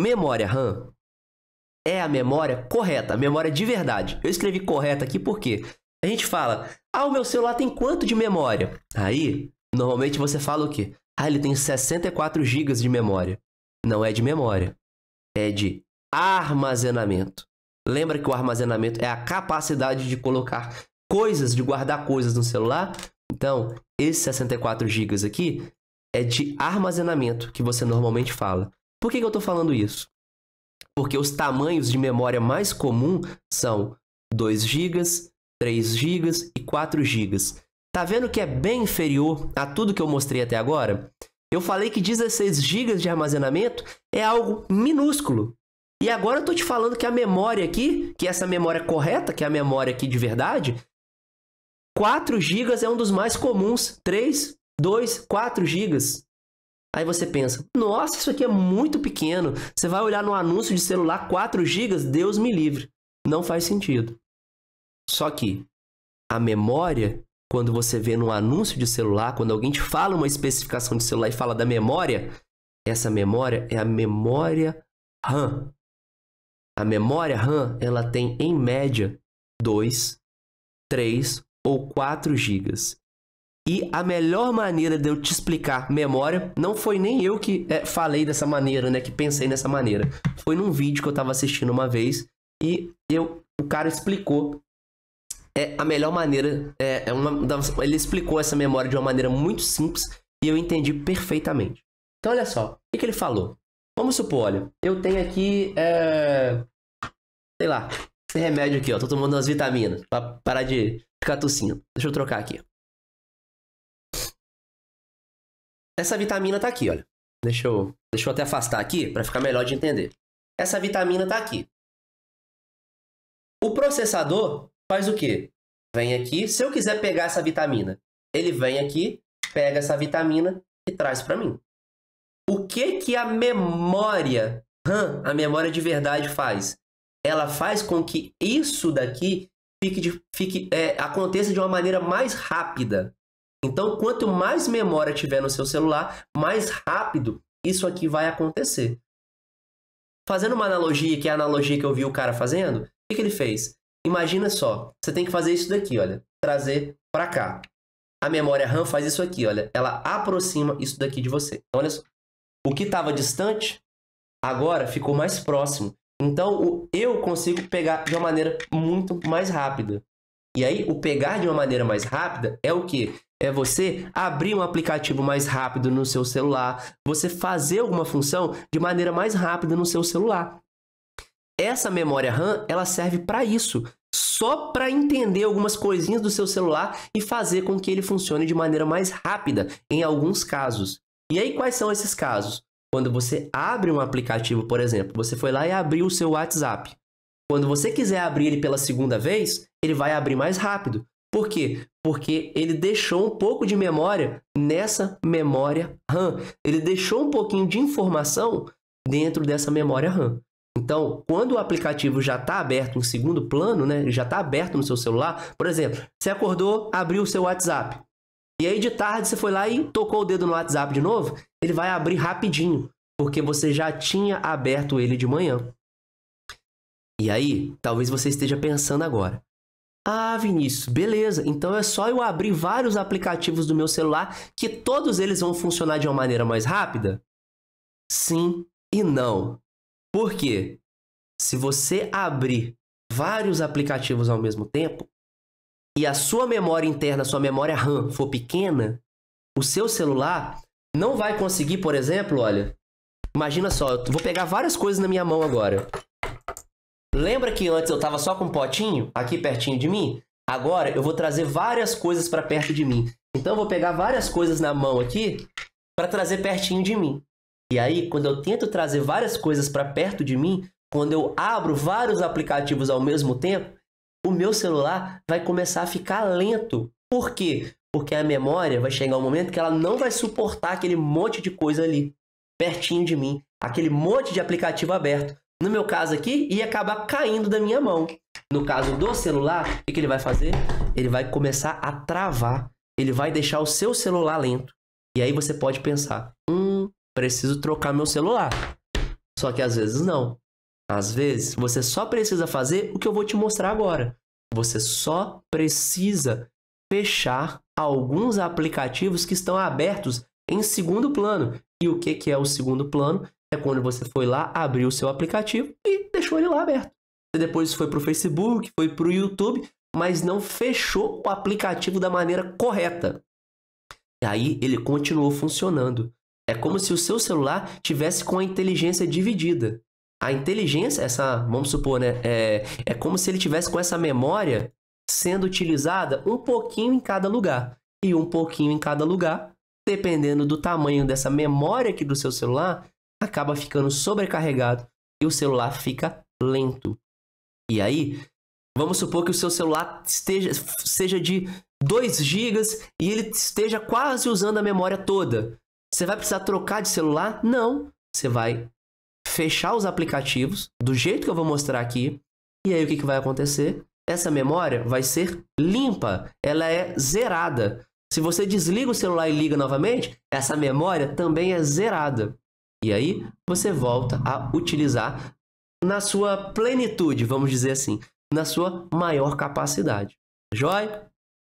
Memória RAM é a memória correta, a memória de verdade. Eu escrevi correta aqui porque a gente fala, ah, o meu celular tem quanto de memória? Aí, normalmente você fala o quê? Ah, ele tem 64 GB de memória. Não é de memória, é de armazenamento. Lembra que o armazenamento é a capacidade de colocar coisas, de guardar coisas no celular? Então, esses 64 GB aqui é de armazenamento que você normalmente fala. Por que, que eu estou falando isso? Porque os tamanhos de memória mais comum são 2 GB, 3 GB e 4 GB. Tá vendo que é bem inferior a tudo que eu mostrei até agora? Eu falei que 16 GB de armazenamento é algo minúsculo. E agora eu estou te falando que a memória aqui, que é essa memória correta, que é a memória aqui de verdade, 4 GB é um dos mais comuns, 3, 2, 4 GB. Aí você pensa, nossa, isso aqui é muito pequeno. Você vai olhar no anúncio de celular 4 GB, Deus me livre. Não faz sentido. Só que a memória, quando você vê no anúncio de celular, quando alguém te fala uma especificação de celular e fala da memória, essa memória é a memória RAM. A memória RAM, ela tem em média 2, 3 ou 4 GB. E a melhor maneira de eu te explicar memória não foi nem eu que é, falei dessa maneira, né? Que pensei nessa maneira. Foi num vídeo que eu tava assistindo uma vez e eu, o cara explicou é a melhor maneira. É, é uma, ele explicou essa memória de uma maneira muito simples e eu entendi perfeitamente. Então, olha só, o que, que ele falou? Vamos supor, olha, eu tenho aqui, é, sei lá, esse remédio aqui, ó, tô tomando umas vitaminas pra parar de ficar tossindo. Deixa eu trocar aqui. Essa vitamina tá aqui, olha. Deixa eu, deixa eu até afastar aqui para ficar melhor de entender. Essa vitamina tá aqui. O processador faz o quê? Vem aqui, se eu quiser pegar essa vitamina, ele vem aqui, pega essa vitamina e traz para mim. O que que a memória a memória de verdade faz? Ela faz com que isso daqui fique, de, fique é, aconteça de uma maneira mais rápida. Então, quanto mais memória tiver no seu celular, mais rápido isso aqui vai acontecer. Fazendo uma analogia, que é a analogia que eu vi o cara fazendo, o que, que ele fez? Imagina só, você tem que fazer isso daqui, olha, trazer para cá. A memória RAM faz isso aqui, olha, ela aproxima isso daqui de você. Então, olha só, o que estava distante agora ficou mais próximo. Então, eu consigo pegar de uma maneira muito mais rápida. E aí, o pegar de uma maneira mais rápida é o quê? é você abrir um aplicativo mais rápido no seu celular, você fazer alguma função de maneira mais rápida no seu celular. Essa memória RAM, ela serve para isso, só para entender algumas coisinhas do seu celular e fazer com que ele funcione de maneira mais rápida em alguns casos. E aí quais são esses casos? Quando você abre um aplicativo, por exemplo, você foi lá e abriu o seu WhatsApp. Quando você quiser abrir ele pela segunda vez, ele vai abrir mais rápido, por quê? Porque ele deixou um pouco de memória nessa memória RAM. Ele deixou um pouquinho de informação dentro dessa memória RAM. Então, quando o aplicativo já está aberto em segundo plano, né, já está aberto no seu celular, por exemplo, você acordou, abriu o seu WhatsApp. E aí de tarde você foi lá e tocou o dedo no WhatsApp de novo, ele vai abrir rapidinho, porque você já tinha aberto ele de manhã. E aí, talvez você esteja pensando agora, ah, Vinícius, beleza. Então é só eu abrir vários aplicativos do meu celular que todos eles vão funcionar de uma maneira mais rápida? Sim e não. Por quê? Se você abrir vários aplicativos ao mesmo tempo e a sua memória interna, sua memória RAM for pequena, o seu celular não vai conseguir, por exemplo, olha, imagina só, eu vou pegar várias coisas na minha mão agora. Lembra que antes eu tava só com um potinho aqui pertinho de mim? Agora eu vou trazer várias coisas para perto de mim. Então eu vou pegar várias coisas na mão aqui para trazer pertinho de mim. E aí, quando eu tento trazer várias coisas para perto de mim, quando eu abro vários aplicativos ao mesmo tempo, o meu celular vai começar a ficar lento. Por quê? Porque a memória vai chegar um momento que ela não vai suportar aquele monte de coisa ali pertinho de mim, aquele monte de aplicativo aberto no meu caso aqui, ia acabar caindo da minha mão. No caso do celular, o que, que ele vai fazer? Ele vai começar a travar. Ele vai deixar o seu celular lento. E aí você pode pensar: hum, preciso trocar meu celular. Só que às vezes não. Às vezes você só precisa fazer o que eu vou te mostrar agora. Você só precisa fechar alguns aplicativos que estão abertos em segundo plano. E o que, que é o segundo plano? é quando você foi lá, abriu o seu aplicativo e deixou ele lá aberto. Você depois foi para o Facebook, foi para o YouTube, mas não fechou o aplicativo da maneira correta. E aí ele continuou funcionando. É como se o seu celular tivesse com a inteligência dividida. A inteligência, essa, vamos supor, né, é, é como se ele tivesse com essa memória sendo utilizada um pouquinho em cada lugar e um pouquinho em cada lugar, dependendo do tamanho dessa memória aqui do seu celular, acaba ficando sobrecarregado e o celular fica lento. E aí, vamos supor que o seu celular esteja seja de 2 GB e ele esteja quase usando a memória toda. Você vai precisar trocar de celular? Não. Você vai fechar os aplicativos do jeito que eu vou mostrar aqui. E aí o que, que vai acontecer? Essa memória vai ser limpa, ela é zerada. Se você desliga o celular e liga novamente, essa memória também é zerada. E aí você volta a utilizar na sua plenitude, vamos dizer assim, na sua maior capacidade. Joia?